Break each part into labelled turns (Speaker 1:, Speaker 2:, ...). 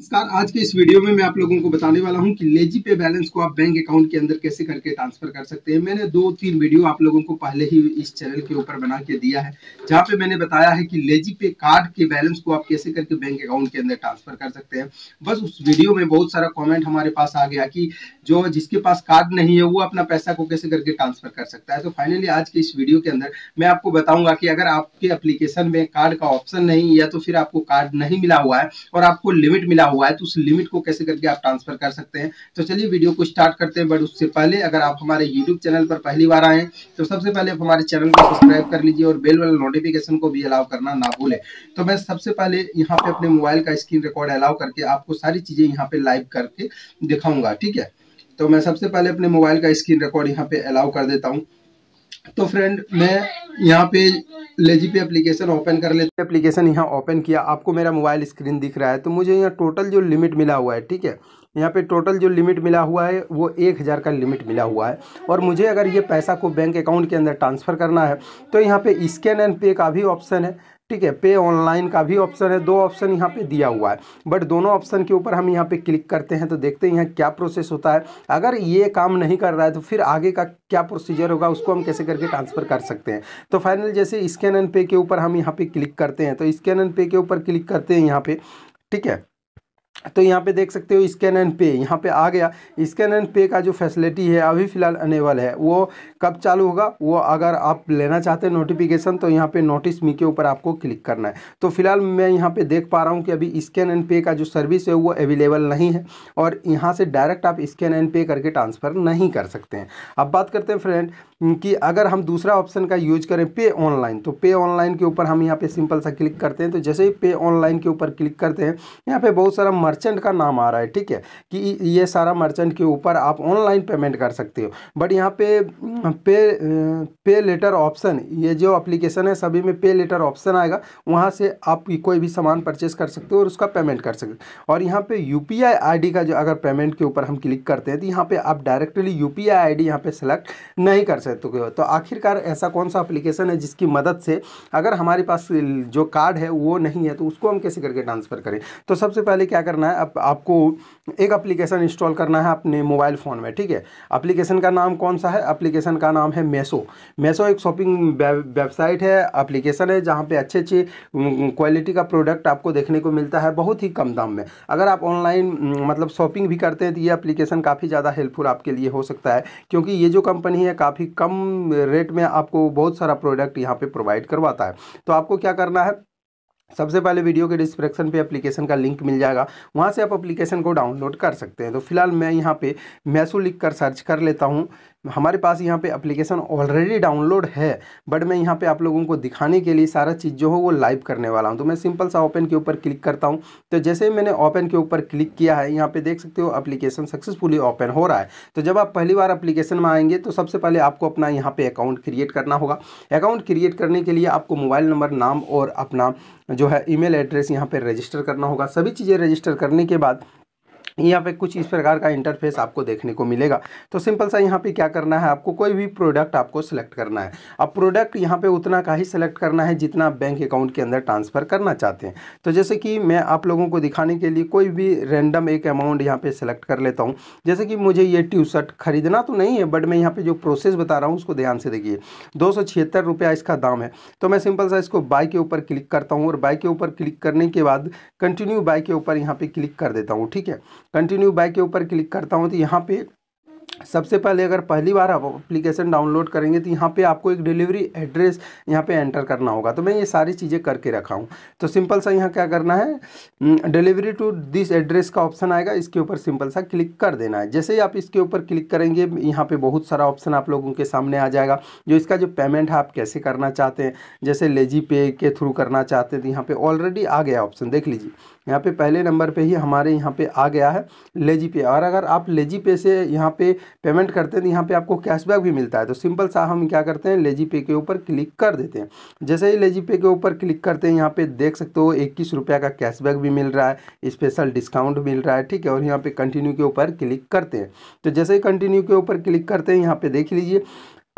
Speaker 1: नमस्कार आज के इस वीडियो में मैं आप लोगों को बताने वाला हूं कि लेजी पे बैलेंस को आप बैंक अकाउंट के अंदर कैसे करके ट्रांसफर कर सकते हैं मैंने दो तीन वीडियो आप लोगों को पहले ही इस चैनल के ऊपर बना के दिया है जहां पे मैंने बताया है कि लेजी पे कार्ड के बैलेंस को आप कैसे करके बैंक अकाउंट के अंदर ट्रांसफर कर सकते हैं बस उस वीडियो में बहुत सारा कॉमेंट हमारे पास आ गया कि जो जिसके पास कार्ड नहीं है वो अपना पैसा को कैसे करके ट्रांसफर कर सकता है तो फाइनली आज के इस वीडियो के अंदर मैं आपको बताऊंगा कि अगर आपके एप्लीकेशन में कार्ड का ऑप्शन नहीं या तो फिर आपको कार्ड नहीं मिला हुआ है और आपको लिमिट मिला हुआ है तो उस लिमिट को कैसे करके आप ट्रांसफर कर सकते हैं तो चलिए वीडियो को स्टार्ट करते हैं बट उससे पहले अगर आप हमारे यूट्यूब चैनल पर पहली बार आए तो सबसे पहले आप हमारे चैनल को सब्सक्राइब कर लीजिए और बेल वाला नोटिफिकेशन को भी अलाउ करना ना भूलें तो मैं सबसे पहले यहाँ पे अपने मोबाइल का स्क्रीन रिकॉर्ड अलाउ करके आपको सारी चीज़ें यहाँ पे लाइव करके दिखाऊंगा ठीक है तो मैं सबसे पहले अपने मोबाइल का स्क्रीन रिकॉर्ड यहाँ पे अलाउ कर देता हूँ तो फ्रेंड मैं यहाँ पे लेजी पे एप्लीकेशन ओपन कर लेते एप्लीकेशन यहाँ ओपन किया आपको मेरा मोबाइल स्क्रीन दिख रहा है तो मुझे यहाँ टोटल जो लिमिट मिला हुआ है ठीक है यहाँ पे टोटल जो लिमिट मिला हुआ है वो एक हज़ार का लिमिट मिला हुआ है और मुझे अगर ये पैसा को बैंक अकाउंट के अंदर ट्रांसफ़र करना है तो यहाँ पे स्कैन एंड पे का भी ऑप्शन है ठीक है पे ऑनलाइन का भी ऑप्शन है दो ऑप्शन यहाँ पे दिया हुआ है बट दोनों ऑप्शन के ऊपर हम यहाँ पे क्लिक करते हैं तो देखते हैं यहाँ क्या प्रोसेस होता है अगर ये काम नहीं कर रहा है तो फिर आगे का क्या प्रोसीजर होगा उसको हम कैसे करके ट्रांसफ़र कर सकते हैं तो फाइनल जैसे स्कैन एंड पे के ऊपर हम यहाँ पे क्लिक करते हैं तो स्कैन एंड पे के ऊपर क्लिक करते हैं यहाँ पे ठीक है तो यहाँ पे देख सकते हो स्कैन एंड पे यहाँ पे आ गया स्कैन एंड पे का जो फैसिलिटी है अभी फ़िलहाल अनेबल है वो कब चालू होगा वो अगर आप लेना चाहते हैं नोटिफिकेशन तो यहाँ पे नोटिस मी के ऊपर आपको क्लिक करना है तो फिलहाल मैं यहाँ पे देख पा रहा हूँ कि अभी स्कैन एंड पे का जो सर्विस है वो अवेलेबल नहीं है और यहाँ से डायरेक्ट आप स्कैन एंड पे करके ट्रांसफ़र नहीं कर सकते हैं अब बात करते हैं फ्रेंड कि अगर हम दूसरा ऑप्शन का यूज करें पे ऑनलाइन तो पे ऑनलाइन के ऊपर हम यहाँ पर सिंपल सा क्लिक करते हैं तो जैसे ही पे ऑनलाइन के ऊपर क्लिक करते हैं यहाँ पर बहुत सारा मर्चेंट का नाम आ रहा है ठीक है कि ये सारा मर्चेंट के ऊपर आप ऑनलाइन पेमेंट कर सकते हो बट यहाँ पे पे पे लेटर ऑप्शन ये जो अप्लीकेशन है सभी में पे लेटर ऑप्शन आएगा वहाँ से आप कोई भी सामान परचेस कर सकते हो और उसका पेमेंट कर सकते हो और यहाँ पे यू पी का जो अगर पेमेंट के ऊपर हम क्लिक करते हैं तो यहाँ पर आप directly U P I I पे सेलेक्ट नहीं कर सकते हो तो आखिरकार ऐसा कौन सा अप्लीकेशन है जिसकी मदद से अगर हमारे पास जो कार्ड है वो नहीं है तो उसको हम कैसे करके ट्रांसफ़र करें तो सबसे पहले क्या कर करना है अब आपको एक एप्लीकेशन इंस्टॉल करना है अपने मोबाइल फ़ोन में ठीक है एप्लीकेशन का नाम कौन सा है एप्लीकेशन का नाम है मेसो मेसो एक शॉपिंग वेबसाइट है एप्लीकेशन है जहाँ पे अच्छे अच्छे क्वालिटी का प्रोडक्ट आपको देखने को मिलता है बहुत ही कम दाम में अगर आप ऑनलाइन मतलब शॉपिंग भी करते हैं तो ये अप्लीकेशन काफ़ी ज़्यादा हेल्पफुल आपके लिए हो सकता है क्योंकि ये जो कंपनी है काफ़ी कम रेट में आपको बहुत सारा प्रोडक्ट यहाँ पर प्रोवाइड करवाता है तो आपको क्या करना है सबसे पहले वीडियो के डिस्क्रिप्शन पे एप्लीकेशन का लिंक मिल जाएगा वहाँ से आप एप्लीकेशन को डाउनलोड कर सकते हैं तो फिलहाल मैं यहाँ पे मैसू लिख कर सर्च कर लेता हूँ हमारे पास यहाँ पे एप्लीकेशन ऑलरेडी डाउनलोड है बट मैं यहाँ पे आप लोगों को दिखाने के लिए सारा चीज़ जो हो वो लाइव करने वाला हूँ तो मैं सिंपल सा ओपन के ऊपर क्लिक करता हूँ तो जैसे ही मैंने ओपन के ऊपर क्लिक किया है यहाँ पे देख सकते हो एप्लीकेशन सक्सेसफुली ओपन हो रहा है तो जब आप पहली बार अप्लीकेशन में आएंगे तो सबसे पहले आपको अपना यहाँ पर अकाउंट क्रिएट करना होगा अकाउंट क्रिएट करने के लिए आपको मोबाइल नंबर नाम और अपना जो है ईमेल एड्रेस यहाँ पर रजिस्टर करना होगा सभी चीज़ें रजिस्टर करने के बाद यहाँ पे कुछ इस प्रकार का इंटरफेस आपको देखने को मिलेगा तो सिंपल सा यहाँ पे क्या करना है आपको कोई भी प्रोडक्ट आपको सेलेक्ट करना है अब प्रोडक्ट यहाँ पे उतना का ही सिलेक्ट करना है जितना बैंक अकाउंट के अंदर ट्रांसफ़र करना चाहते हैं तो जैसे कि मैं आप लोगों को दिखाने के लिए कोई भी रेंडम एक अमाउंट यहाँ पर सेलेक्ट कर लेता हूँ जैसे कि मुझे ये ट्यूशर्ट शर्ट खरीदना तो नहीं है बट मैं यहाँ पर जो प्रोसेस बता रहा हूँ उसको ध्यान से देखिए दो रुपया इसका दाम है तो मैं सिंपल सा इसको बाई के ऊपर क्लिक करता हूँ और बाई के ऊपर क्लिक करने के बाद कंटिन्यू बाई के ऊपर यहाँ पर क्लिक कर देता हूँ ठीक है कंटिन्यू बाय के ऊपर क्लिक करता हूँ तो यहाँ पे सबसे पहले अगर पहली बार आप अप्लीकेशन डाउनलोड करेंगे तो यहाँ पे आपको एक डिलीवरी एड्रेस यहाँ पे एंटर करना होगा तो मैं ये सारी चीज़ें करके रखा हूँ तो सिंपल सा यहाँ क्या करना है डिलीवरी टू दिस एड्रेस का ऑप्शन आएगा इसके ऊपर सिंपल सा क्लिक कर देना है जैसे ही आप इसके ऊपर क्लिक करेंगे यहाँ पर बहुत सारा ऑप्शन आप लोगों के सामने आ जाएगा जो इसका जो पेमेंट है आप कैसे करना चाहते हैं जैसे लेजी पे के थ्रू करना चाहते हैं तो यहाँ पर ऑलरेडी आ गया ऑप्शन देख लीजिए यहाँ पे पहले नंबर पे ही हमारे यहाँ पे आ गया है लेजी पे और अगर आप लेजी पे से यहाँ पे पेमेंट करते हैं तो यहाँ पे आपको कैशबैक भी मिलता है तो सिंपल सा हम क्या करते हैं लेजी पे के ऊपर क्लिक कर देते हैं जैसे ही लेजी पे के ऊपर क्लिक करते हैं यहाँ पे देख सकते हो इक्कीस रुपये का कैशबैक भी मिल रहा है स्पेशल डिस्काउंट मिल रहा है ठीक है और यहाँ पर कंटिन्यू के ऊपर क्लिक करते हैं तो जैसे ही कंटिन्यू के ऊपर क्लिक करते हैं यहाँ पर देख लीजिए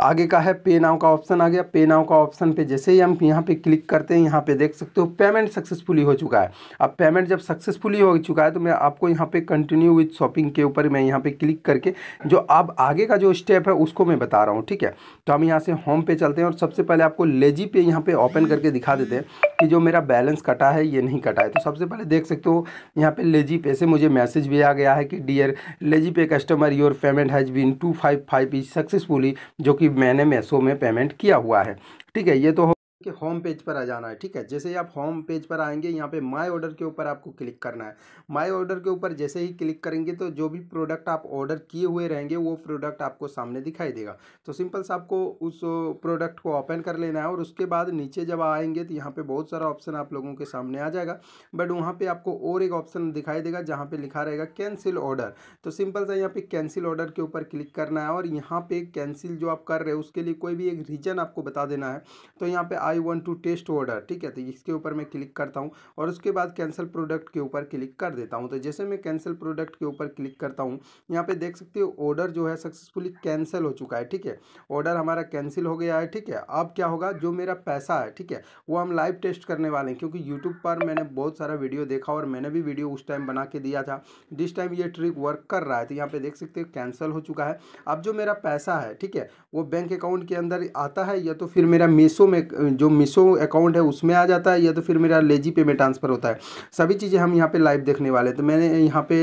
Speaker 1: आगे का है पे नाव का ऑप्शन आ गया पे नाव का ऑप्शन पे जैसे ही हम यहाँ पे क्लिक करते हैं यहाँ पे देख सकते हो पेमेंट सक्सेसफुली हो चुका है अब पेमेंट जब सक्सेसफुली हो चुका है तो मैं आपको यहाँ पे कंटिन्यू विथ शॉपिंग के ऊपर मैं यहाँ पे क्लिक करके जो अब आगे का जो स्टेप है उसको मैं बता रहा हूँ ठीक है तो हम यहाँ से होम पे चलते हैं और सबसे पहले आपको लेजी पे यहाँ पर ओपन करके दिखा देते हैं कि जो मेरा बैलेंस कटा है ये नहीं कटा है तो सबसे पहले देख सकते हो यहाँ पर लेजी पे से मुझे मैसेज भी आ गया है कि dear LazyPay customer your payment has been two five five successfully जो कि मैंने मेसो में पेमेंट किया हुआ है ठीक है ये तो के होम पेज पर आ जाना है ठीक है जैसे ही आप होम पेज पर आएंगे यहाँ पे माय ऑर्डर के ऊपर आपको क्लिक करना है माय ऑर्डर के ऊपर जैसे ही क्लिक करेंगे तो जो भी प्रोडक्ट आप ऑर्डर किए हुए रहेंगे वो प्रोडक्ट आपको सामने दिखाई देगा तो सिंपल से आपको उस प्रोडक्ट को ओपन कर लेना है और उसके बाद नीचे जब आएंगे तो यहाँ पर बहुत सारा ऑप्शन आप लोगों के सामने आ जाएगा बट वहाँ पर आपको और एक ऑप्शन दिखाई देगा जहाँ पर लिखा रहेगा कैंसिल ऑर्डर तो सिंपल सा यहाँ पर कैंसिल ऑर्डर के ऊपर क्लिक करना है और यहाँ पर कैंसिल जो आप कर रहे हो उसके लिए कोई भी एक रीजन आपको बता देना है तो यहाँ पर I I want to test order ठीक है तो इसके ऊपर मैं क्लिक करता हूँ और उसके बाद कैंसिल प्रोडक्ट के ऊपर क्लिक कर देता हूँ तो जैसे मैं कैंसिल प्रोडक्ट के ऊपर क्लिक करता हूँ यहाँ पे देख सकते हो ऑर्डर जो है सक्सेसफुली कैंसिल हो चुका है ठीक है ऑर्डर हमारा कैंसिल हो गया है ठीक है अब क्या होगा जो मेरा पैसा है ठीक है वो हम लाइव टेस्ट करने वाले हैं क्योंकि यूट्यूब पर मैंने बहुत सारा वीडियो देखा और मैंने भी वीडियो उस टाइम बना के दिया था जिस टाइम ये ट्रिक वर्क कर रहा है तो यहाँ पे देख सकते हो कैंसिल हो चुका है अब जो मेरा पैसा है ठीक है वो बैंक अकाउंट के अंदर आता है या तो फिर मेरा मीशो में जो मिसो अकाउंट है उसमें आ जाता है या तो फिर मेरा लेजी पे में ट्रांसफ़र होता है सभी चीज़ें हम यहाँ पे लाइव देखने वाले तो मैंने यहाँ पे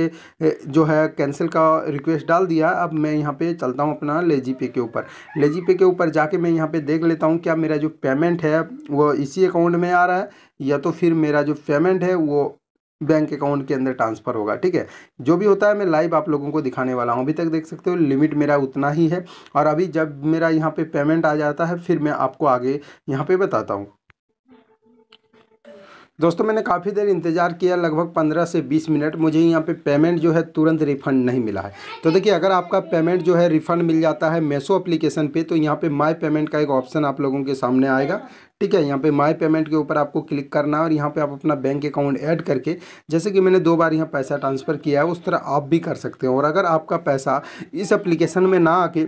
Speaker 1: जो है कैंसिल का रिक्वेस्ट डाल दिया अब मैं यहाँ पे चलता हूँ अपना लेजी पे के ऊपर लेजी पे के ऊपर जाके मैं यहाँ पे देख लेता हूँ क्या मेरा जो पेमेंट है वो इसी अकाउंट में आ रहा है या तो फिर मेरा जो पेमेंट है वो बैंक अकाउंट के अंदर ट्रांसफ़र होगा ठीक है जो भी होता है मैं लाइव आप लोगों को दिखाने वाला हूँ अभी तक देख सकते हो लिमिट मेरा उतना ही है और अभी जब मेरा यहाँ पे पेमेंट आ जाता है फिर मैं आपको आगे यहाँ पे बताता हूँ दोस्तों मैंने काफ़ी देर इंतज़ार किया लगभग 15 से 20 मिनट मुझे यहाँ पे पेमेंट जो है तुरंत रिफ़ंड नहीं मिला है तो देखिए अगर आपका पेमेंट जो है रिफ़ंड मिल जाता है मेसो एप्लीकेशन पे तो यहाँ पे माय पेमेंट का एक ऑप्शन आप लोगों के सामने आएगा ठीक है यहाँ पे माय पेमेंट के ऊपर आपको क्लिक करना है और यहाँ पे आप अपना बैंक अकाउंट ऐड करके जैसे कि मैंने दो बार यहाँ पैसा ट्रांसफ़र किया है उस तरह आप भी कर सकते हैं और अगर आपका पैसा इस एप्लीकेशन में ना आके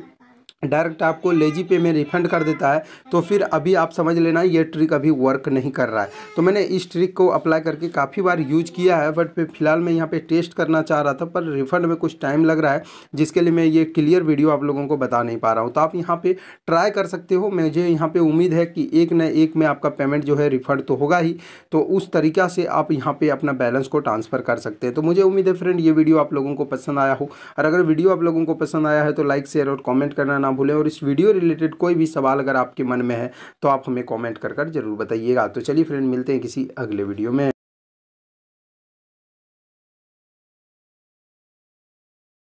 Speaker 1: डायरेक्ट आपको लेजी पे में रिफंड कर देता है तो फिर अभी आप समझ लेना ये ट्रिक अभी वर्क नहीं कर रहा है तो मैंने इस ट्रिक को अप्लाई करके काफ़ी बार यूज किया है बट फिलहाल मैं यहाँ पे टेस्ट करना चाह रहा था पर रिफंड में कुछ टाइम लग रहा है जिसके लिए मैं ये क्लियर वीडियो आप लोगों को बता नहीं पा रहा हूँ तो आप यहाँ पर ट्राई कर सकते हो मुझे यहाँ पर उम्मीद है कि एक न एक में आपका पेमेंट जो है रिफंड तो होगा ही तो उस तरीका से आप यहाँ पर अपना बैलेंस को ट्रांसफ़र कर सकते हैं तो मुझे उम्मीद है फ्रेंड ये वीडियो आप लोगों को पसंद आया हो और अगर वीडियो आप लोगों को पसंद आया है तो लाइक शेयर और कॉमेंट करना ना भूलें और इस वीडियो रिलेटेड कोई भी सवाल अगर आपके मन में है तो आप हमें कॉमेंट कर कर जरूर बताइएगा तो चलिए फ्रेंड मिलते हैं किसी अगले वीडियो में